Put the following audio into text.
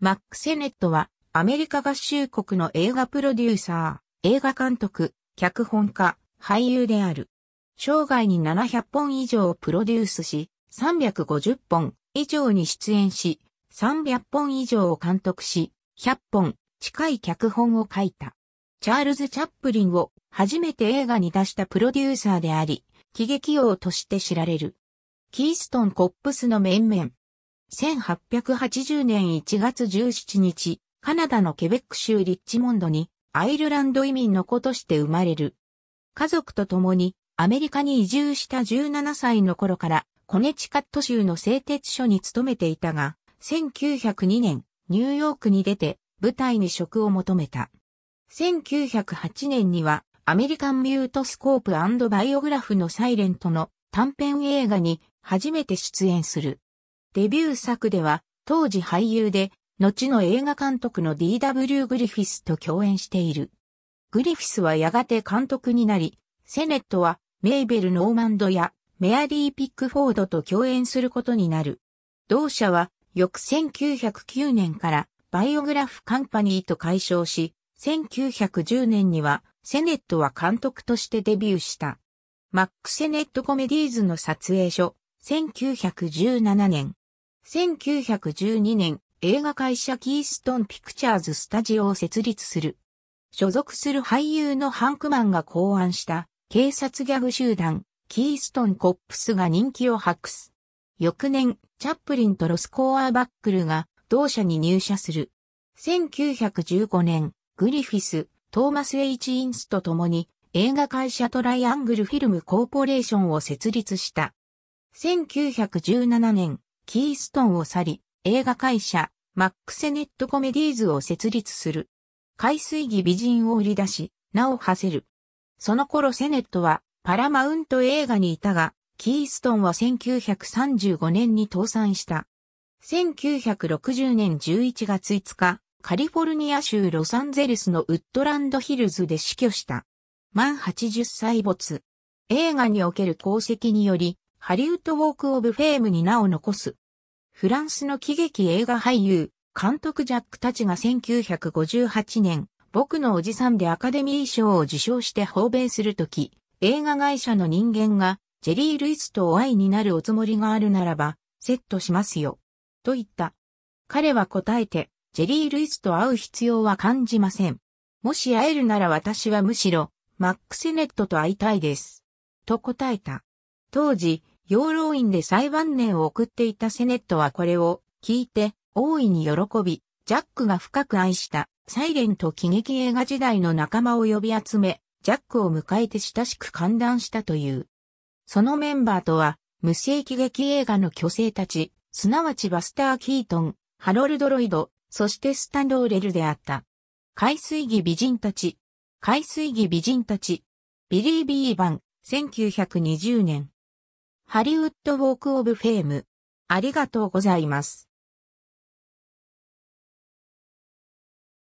マック・セネットは、アメリカ合衆国の映画プロデューサー、映画監督、脚本家、俳優である。生涯に700本以上をプロデュースし、350本以上に出演し、300本以上を監督し、100本近い脚本を書いた。チャールズ・チャップリンを初めて映画に出したプロデューサーであり、喜劇王として知られる。キーストン・コップスの面々、1880年1月17日、カナダのケベック州リッチモンドにアイルランド移民の子として生まれる。家族と共にアメリカに移住した17歳の頃からコネチカット州の製鉄所に勤めていたが、1902年ニューヨークに出て舞台に職を求めた。1908年にはアメリカンミュートスコープバイオグラフのサイレントの短編映画に初めて出演する。デビュー作では、当時俳優で、後の映画監督の D.W. グリフィスと共演している。グリフィスはやがて監督になり、セネットはメイベル・ノーマンドやメアリー・ピックフォードと共演することになる。同社は翌1909年からバイオグラフ・カンパニーと解消し、1910年にはセネットは監督としてデビューした。マック・セネット・コメディーズの撮影所、1917年。1912年、映画会社キーストンピクチャーズスタジオを設立する。所属する俳優のハンクマンが考案した警察ギャグ集団、キーストンコップスが人気を博す。翌年、チャップリンとロスコアーバックルが同社に入社する。1915年、グリフィス、トーマス・エイチ・インスと共に映画会社トライアングルフィルムコーポレーションを設立した。1917年、キーストンを去り、映画会社、マックセネットコメディーズを設立する。海水着美人を売り出し、名を馳せる。その頃セネットはパラマウント映画にいたが、キーストンは1935年に倒産した。1960年11月5日、カリフォルニア州ロサンゼルスのウッドランドヒルズで死去した。満80歳没。映画における功績により、ハリウッドウォークオブフェームに名を残す。フランスの喜劇映画俳優、監督ジャックたちが1958年、僕のおじさんでアカデミー賞を受賞して訪米するとき、映画会社の人間が、ジェリー・ルイスとお会いになるおつもりがあるならば、セットしますよ。と言った。彼は答えて、ジェリー・ルイスと会う必要は感じません。もし会えるなら私はむしろ、マック・セネットと会いたいです。と答えた。当時、養老院で裁判年を送っていたセネットはこれを聞いて大いに喜び、ジャックが深く愛したサイレント喜劇映画時代の仲間を呼び集め、ジャックを迎えて親しく歓談したという。そのメンバーとは、無声喜劇映画の巨星たち、すなわちバスター・キートン、ハロルド・ロイド、そしてスタンローレルであった。海水儀美人たち。海水儀美人たち。ビリー・ビーバン、1920年。ハリウッドウォークオブフェーム。ありがとうございます。